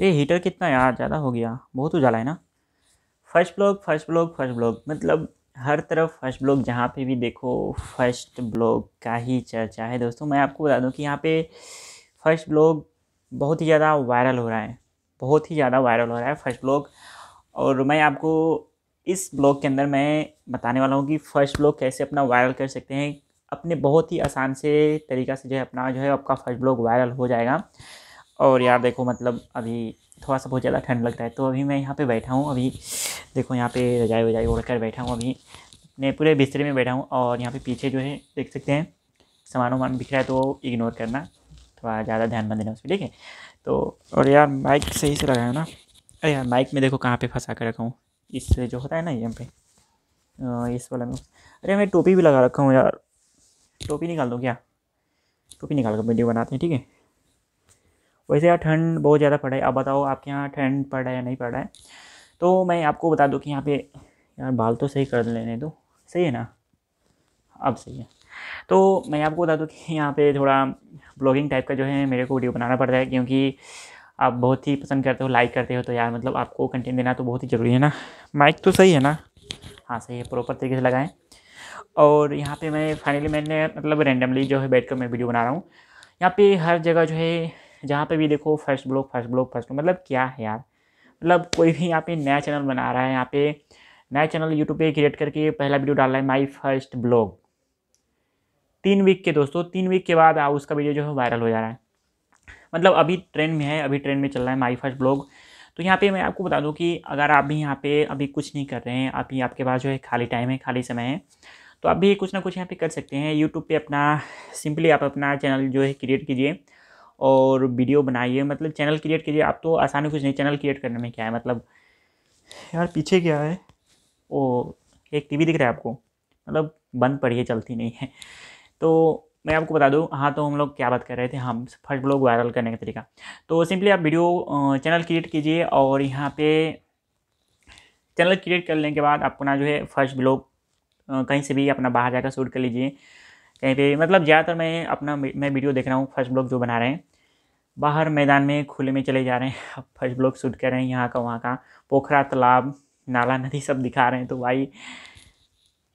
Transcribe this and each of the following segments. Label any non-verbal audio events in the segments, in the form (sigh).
ये हीटर कितना यार ज़्यादा हो गया बहुत उजाला है ना first blog first blog first blog मतलब हर तरफ फर्स्ट ब्लॉग जहाँ पे भी देखो फर्स्ट ब्लॉग का ही चर्चा है दोस्तों मैं आपको बता दूँ कि यहाँ पे फर्स्ट ब्लॉग बहुत ही ज़्यादा वायरल हो रहा है बहुत ही ज़्यादा वायरल हो रहा है फर्स्ट ब्लॉग और मैं आपको इस ब्लॉग के अंदर मैं बताने वाला हूँ कि फ़र्स्ट ब्लॉग कैसे अपना वायरल कर सकते हैं अपने बहुत ही आसान से तरीका से जो है अपना जो है आपका फर्स्ट ब्लॉग वायरल हो जाएगा और यार देखो मतलब अभी थोड़ा सा बहुत ज़्यादा ठंड लगता है तो अभी मैं यहाँ पे बैठा हूँ अभी देखो यहाँ पे रजाई वजाई ओढ़ कर बैठा हूँ अभी अपने पूरे बिस्तरे में बैठा हूँ और यहाँ पे पीछे जो है देख सकते हैं सामान वामान बिखरा है तो इग्नोर करना थोड़ा ज़्यादा ध्यान मत देना उस पर ठीक है तो और यार माइक सही से लगाया ना अरे यार माइक में देखो कहाँ पर फंसा कर रखा हूँ इससे जो होता है ना यहाँ पे इस वाला में अरे मैं टोपी भी लगा रखा हूँ यार टोपी निकाल दूँ क्या टोपी निकाल कर वीडियो बनाते हैं ठीक है वैसे यार ठंड बहुत ज़्यादा पड़ा है आप बताओ आपके यहाँ ठंड पड़ रहा है या नहीं पड़ रहा है तो मैं आपको बता दूँ कि यहाँ पे यार बाल तो सही कर लेने दो सही है ना अब सही है तो मैं आपको बता दूँ कि (laughs) यहाँ पे थोड़ा ब्लॉगिंग टाइप का जो है मेरे को वीडियो बनाना पड़ता है क्योंकि आप बहुत ही पसंद करते हो लाइक करते हो तो यार मतलब आपको कंटेंट देना तो बहुत ही ज़रूरी है ना माइक तो सही है ना हाँ सही है प्रॉपर तरीके से लगाएं और यहाँ पे मैं फाइनली मैंने मतलब रैंडमली जो है बैठ कर मैं वीडियो बना रहा हूँ यहाँ पे हर जगह जो है जहाँ पे भी देखो first blog first blog first मतलब क्या है यार मतलब कोई भी यहाँ पे नया चैनल बना रहा है यहाँ पे नया चैनल यूट्यूब पे क्रिएट करके पहला वीडियो डाल रहा है माई फर्स्ट ब्लॉग तीन वीक के दोस्तों तीन वीक के बाद उसका वीडियो जो है वायरल हो जा रहा है मतलब अभी ट्रेंड में है अभी ट्रेंड में चल रहा है माई फर्स्ट ब्लॉग तो यहाँ पे मैं आपको बता दूँ कि अगर आप भी यहाँ पे अभी कुछ नहीं कर रहे हैं अभी आपके पास जो है खाली टाइम है खाली समय है तो आप भी कुछ ना कुछ यहाँ पे कर सकते हैं यूट्यूब पे अपना सिंपली आप अपना चैनल जो है क्रिएट कीजिए और वीडियो बनाइए मतलब चैनल क्रिएट कीजिए आप तो आसानी कुछ नहीं चैनल क्रिएट करने में क्या है मतलब यार पीछे क्या है ओ एक टीवी दिख रहा है आपको मतलब बंद पड़ी है चलती नहीं है तो मैं आपको बता दूं हाँ तो हम लोग क्या बात कर रहे थे हम फर्स्ट ब्लॉग वायरल करने का तरीका तो सिंपली आप वीडियो चैनल क्रिएट कीजिए और यहाँ पे चैनल क्रिएट करने के बाद अपना जो है फर्स्ट ब्लॉग कहीं से भी अपना बाहर जाकर शूट कर लीजिए कहीं पे मतलब ज़्यादातर मैं अपना मैं वीडियो देख रहा हूँ फर्स्ट ब्लॉग जो बना रहे हैं बाहर मैदान में खुले में चले जा रहे हैं अब फर्स्ट ब्लॉग शूट कर रहे हैं यहाँ का वहाँ का पोखरा तालाब नाला नदी सब दिखा रहे हैं तो भाई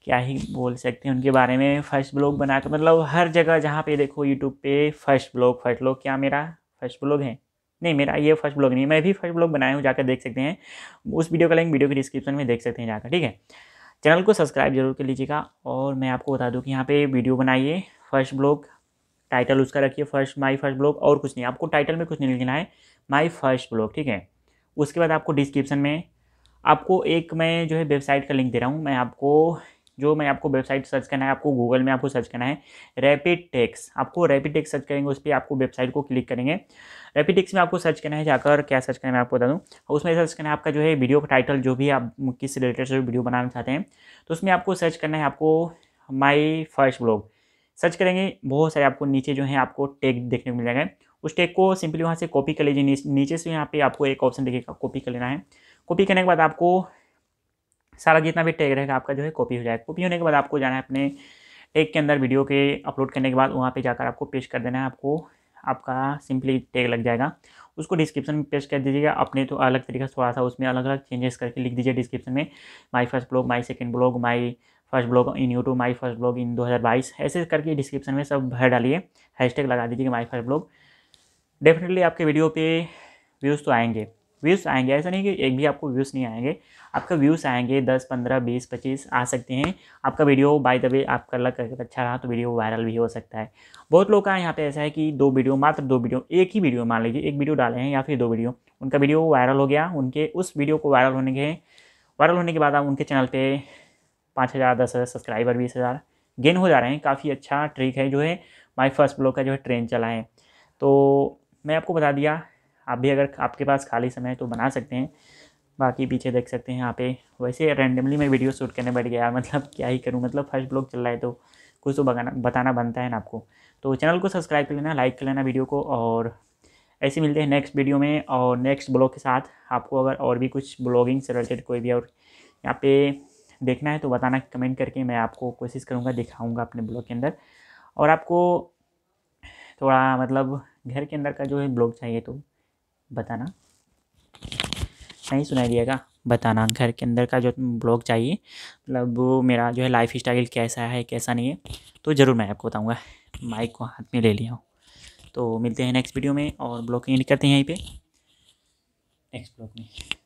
क्या ही बोल सकते हैं उनके बारे में फर्स्ट ब्लॉग बना कर मतलब हर जगह जहाँ पे देखो यूट्यूब पे फर्स्ट ब्लॉग फर्स्ट ब्लॉग क्या मेरा फर्स्ट ब्लॉग है नहीं मेरा ये फर्स्ट ब्लॉग नहीं मैं भी फर्स्ट ब्लॉग बनाया हूँ जाकर देख सकते हैं उस वीडियो का लिंक वीडियो के डिस्क्रिप्शन में देख सकते हैं जाकर ठीक है चैनल को सब्सक्राइब जरूर कर लीजिएगा और मैं आपको बता दूँ कि यहाँ पे वीडियो बनाइए फर्स्ट ब्लॉग टाइटल उसका रखिए फर्स्ट माई फर्स्ट ब्लॉग और कुछ नहीं आपको टाइटल में कुछ नहीं लिखना है माई फर्स्ट ब्लॉग ठीक है उसके बाद आपको डिस्क्रिप्शन में आपको एक मैं जो है वेबसाइट का लिंक दे रहा हूँ मैं आपको जो मैं आपको वेबसाइट सर्च करना है आपको गूगल में आपको सर्च करना है रैपिड टेक्स आपको रैपिड टेक्स सर्च करेंगे उस पर आपको वेबसाइट को क्लिक करेंगे रैपिड टेक्स में आपको सर्च करना है जाकर क्या सर्च करना है मैं आपको बता दूँ उसमें सर्च करना है आपका जो है वीडियो का टाइटल जो भी आप किस रिलेटेड से वीडियो बनाना चाहते हैं तो उसमें आपको सर्च करना है आपको माई फर्स्ट ब्लॉग सर्च करेंगे बहुत सारे आपको नीचे जो है आपको टेक देखने को मिल जाएगा उस टेक को सिंपली वहाँ से कॉपी कर लीजिए नीचे से यहाँ पे आपको एक ऑप्शन दिखेगा कॉपी कर लेना है कॉपी करने के बाद आपको सारा जितना भी टैग रहेगा आपका जो है कॉपी हो जाएगा कॉपी होने के बाद आपको जाना है अपने टैग के अंदर वीडियो के अपलोड करने के बाद वहाँ पे जाकर आपको पेश कर देना है आपको आपका सिंपली टैग लग जाएगा उसको डिस्क्रिप्शन में पेश कर दीजिएगा अपने तो अलग तरीका से थोड़ा सा उसमें अलग अलग चेंजेस करके लिख दीजिए डिस्क्रिप्शन में my first blog my second blog my first blog in YouTube my first blog in 2022 ऐसे करके डिस्क्रिप्शन में सब भर डालिए हैशटैग लगा दीजिएगा माई फर्स्ट ब्लॉग डेफिनेटली आपके वीडियो पे व्यूज़ तो आएंगे व्यूज़ आएंगे ऐसा नहीं कि एक भी आपको व्यूज़ नहीं आएंगे आपका व्यूज़ आएंगे दस पंद्रह बीस पच्चीस आ सकते हैं आपका वीडियो बाय द वे आपका अगर अच्छा रहा तो वीडियो वायरल भी हो सकता है बहुत लोग का यहाँ पे ऐसा है कि दो वीडियो मात्र दो वीडियो एक ही वीडियो मान लीजिए एक वीडियो डाले हैं या फिर दो वीडियो उनका वीडियो वायरल हो गया उनके उस वीडियो को वायरल होने के वायरल होने के बाद आप उनके चैनल पर पाँच हज़ार दस हज़ार सब्सक्राइबर बीस हज़ार गेन हो जा रहे हैं काफ़ी अच्छा ट्रिक है जो है माई फर्स्ट ब्लॉग का जो है ट्रेन चला है तो मैं आपको बता दिया आप भी अगर आपके पास खाली समय है तो बना सकते हैं बाकी पीछे देख सकते हैं यहाँ पे वैसे रैंडमली मैं वीडियो शूट करने बैठ गया मतलब क्या ही करूँ मतलब फर्स्ट ब्लॉग चल रहा है तो कुछ तो बगाना बताना बनता है ना आपको तो चैनल को सब्सक्राइब कर लेना लाइक कर लेना वीडियो को और ऐसे मिलते हैं नेक्स्ट वीडियो में और नेक्स्ट ब्लॉग के साथ आपको अगर और भी कुछ ब्लॉगिंग से रिलेटेड कोई भी और यहाँ पे देखना है तो बताना कमेंट करके मैं आपको कोशिश करूँगा दिखाऊँगा अपने ब्लॉग के अंदर और आपको थोड़ा मतलब घर के अंदर का जो है ब्लॉग चाहिए तो बताना नहीं सुनाई दिएगा बताना घर के अंदर का जो ब्लॉग चाहिए मतलब वो मेरा जो है लाइफ स्टाइल कैसा है कैसा नहीं है तो ज़रूर मैं आपको बताऊँगा माइक को हाथ में ले लिया हूँ तो मिलते हैं नेक्स्ट वीडियो में और ब्लॉग एंड करते हैं यहीं पर नेक्स्ट ब्लॉग में